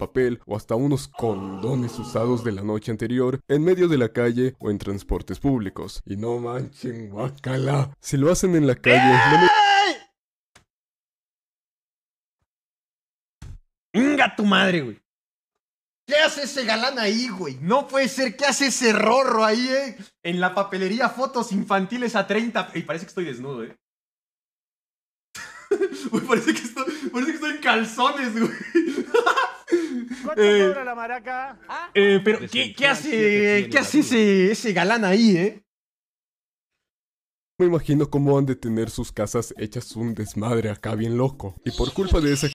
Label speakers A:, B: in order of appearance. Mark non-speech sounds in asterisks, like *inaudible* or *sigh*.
A: papel o hasta unos condones usados de la noche anterior en medio de la calle o en transportes públicos. Y no manchen,
B: guacala.
A: Si lo hacen en la calle,
C: no tu madre, güey! ¿Qué hace ese galán ahí, güey? No puede ser, ¿qué hace ese rorro ahí, eh? En la papelería fotos infantiles a 30. Y parece que estoy desnudo, eh. *laughs* parece que estoy, parece que estoy en calzones, güey. Eh, ah. eh, pero, ¿qué,
D: hace, ¿qué
C: ese, galán ahí, eh?
A: Me imagino cómo han de tener sus casas hechas un desmadre acá bien loco. Y por culpa de esa